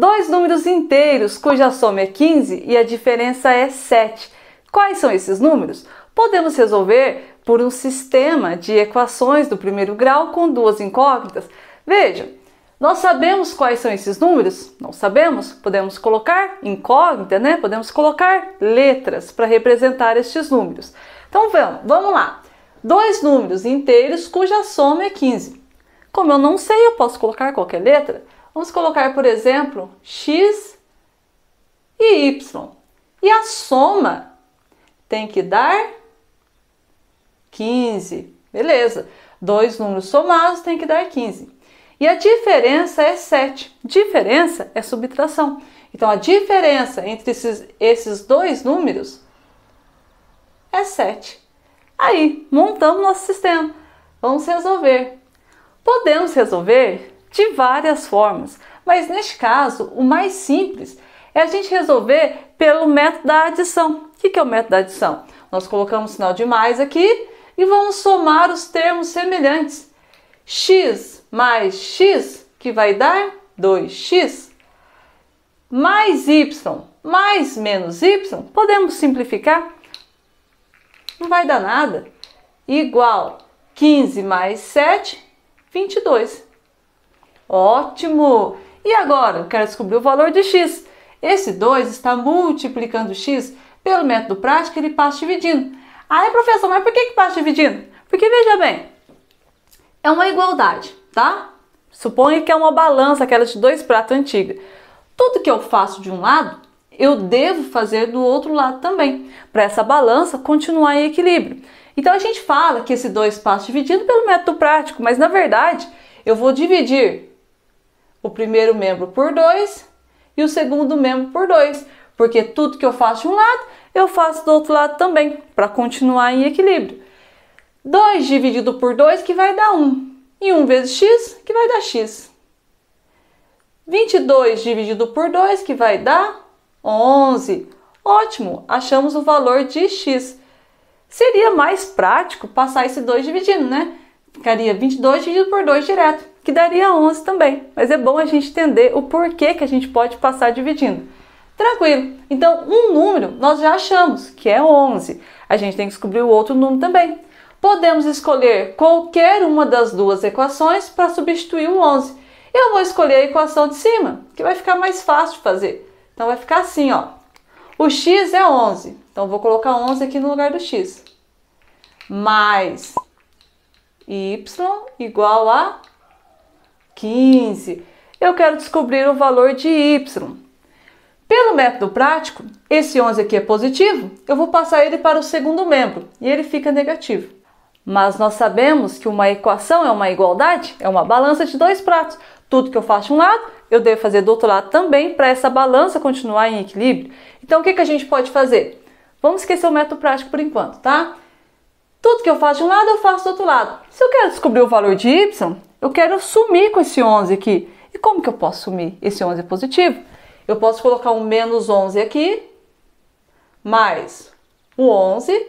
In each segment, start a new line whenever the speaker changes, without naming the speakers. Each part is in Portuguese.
Dois números inteiros cuja soma é 15 e a diferença é 7. Quais são esses números? Podemos resolver por um sistema de equações do primeiro grau com duas incógnitas. Veja, nós sabemos quais são esses números? Não sabemos. Podemos colocar incógnita, né? Podemos colocar letras para representar estes números. Então vamos, vamos lá. Dois números inteiros cuja soma é 15. Como eu não sei, eu posso colocar qualquer letra. Vamos colocar, por exemplo, x e y. E a soma tem que dar 15. Beleza. Dois números somados tem que dar 15. E a diferença é 7. Diferença é subtração. Então a diferença entre esses, esses dois números é 7. Aí, montamos nosso sistema. Vamos resolver. Podemos resolver de várias formas, mas neste caso, o mais simples é a gente resolver pelo método da adição. O que é o método da adição? Nós colocamos o sinal de mais aqui e vamos somar os termos semelhantes. x mais x, que vai dar 2x, mais y mais menos y, podemos simplificar? Não vai dar nada. Igual 15 mais 7, 22. Ótimo! E agora, quero descobrir o valor de x. Esse 2 está multiplicando x pelo método prático, ele passa dividindo. Aí, professor, mas por que, que passa dividindo? Porque, veja bem, é uma igualdade, tá? Suponha que é uma balança, aquela de dois pratos antiga. Tudo que eu faço de um lado, eu devo fazer do outro lado também, para essa balança continuar em equilíbrio. Então a gente fala que esse 2 passa dividido pelo método prático, mas na verdade eu vou dividir o primeiro membro por 2 e o segundo membro por 2, porque tudo que eu faço de um lado, eu faço do outro lado também, para continuar em equilíbrio. 2 dividido por 2 que vai dar 1, um, e 1 um vezes x que vai dar x. 22 dividido por 2 que vai dar 11. Ótimo, achamos o valor de x. Seria mais prático passar esse 2 dividindo, né? Ficaria 22 dividido por 2 direto que daria 11 também. Mas é bom a gente entender o porquê que a gente pode passar dividindo. Tranquilo. Então, um número nós já achamos, que é 11. A gente tem que descobrir o outro número também. Podemos escolher qualquer uma das duas equações para substituir o 11. Eu vou escolher a equação de cima, que vai ficar mais fácil de fazer. Então, vai ficar assim, ó. O x é 11. Então, vou colocar 11 aqui no lugar do x. Mais y igual a 15, eu quero descobrir o valor de y. Pelo método prático, esse 11 aqui é positivo, eu vou passar ele para o segundo membro e ele fica negativo. Mas nós sabemos que uma equação é uma igualdade, é uma balança de dois pratos. Tudo que eu faço de um lado, eu devo fazer do outro lado também para essa balança continuar em equilíbrio. Então, o que, que a gente pode fazer? Vamos esquecer o método prático por enquanto, tá? Tudo que eu faço de um lado, eu faço do outro lado. Se eu quero descobrir o valor de y, eu quero sumir com esse 11 aqui. E como que eu posso sumir? Esse 11 é positivo. Eu posso colocar um menos 11 aqui, mais o 11,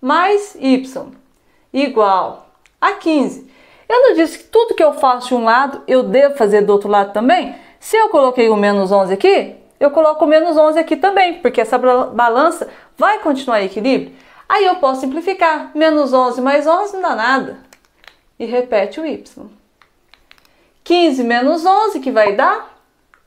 mais Y, igual a 15. Eu não disse que tudo que eu faço de um lado, eu devo fazer do outro lado também? Se eu coloquei o menos 11 aqui, eu coloco o menos 11 aqui também, porque essa balança vai continuar em equilíbrio. Aí eu posso simplificar. Menos 11 mais 11 não dá nada e repete o y. 15 menos 11, que vai dar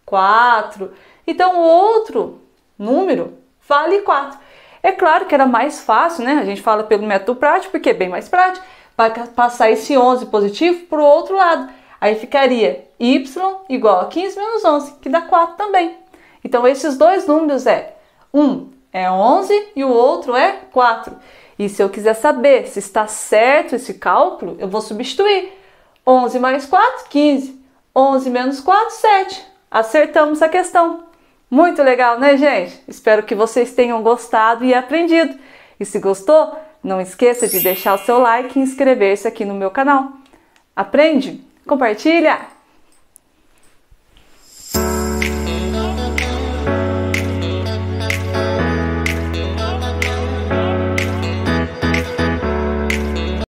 4. Então, o outro número vale 4. É claro que era mais fácil, né? A gente fala pelo método prático, porque é bem mais prático, para passar esse 11 positivo para o outro lado. Aí ficaria y igual a 15 menos 11, que dá 4 também. Então, esses dois números é um é 11 e o outro é 4. E se eu quiser saber se está certo esse cálculo, eu vou substituir. 11 mais 4, 15. 11 menos 4, 7. Acertamos a questão. Muito legal, né, gente? Espero que vocês tenham gostado e aprendido. E se gostou, não esqueça de deixar o seu like e inscrever-se aqui no meu canal. Aprende? Compartilha!